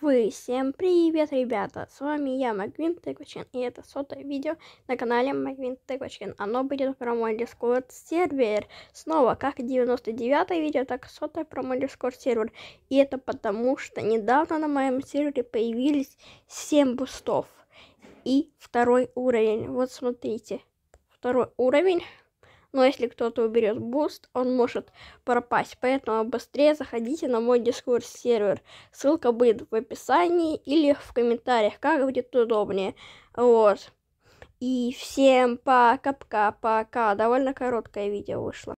вы. Всем привет, ребята! С вами я, Магвин Тыквачкин, и это сотое видео на канале Магвин Тыквачкин. Оно будет про мой Discord сервер. Снова, как 99 видео, так и сотое про мой Discord сервер. И это потому, что недавно на моем сервере появились 7 бустов. И второй уровень. Вот смотрите. Второй уровень но если кто-то уберет буст, он может пропасть. Поэтому быстрее заходите на мой Discord сервер. Ссылка будет в описании или в комментариях, как будет удобнее. Вот. И всем пока-пока-пока. Довольно короткое видео вышло.